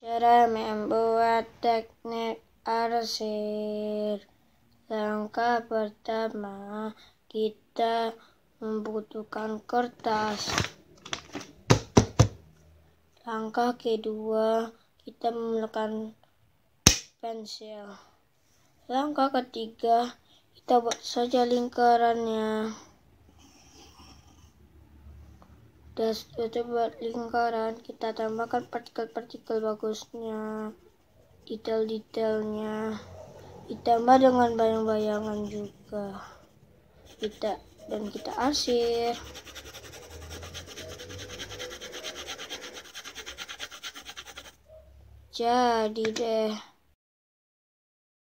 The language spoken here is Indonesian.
Cara membuat teknik arsir. Langkah pertama, kita membutuhkan kertas. Langkah kedua, kita memerlukan pensil. Langkah ketiga, kita buat saja lingkarannya das itu buat lingkaran kita tambahkan partikel-partikel bagusnya detail-detailnya ditambah dengan bayang-bayangan juga kita dan kita asir jadi deh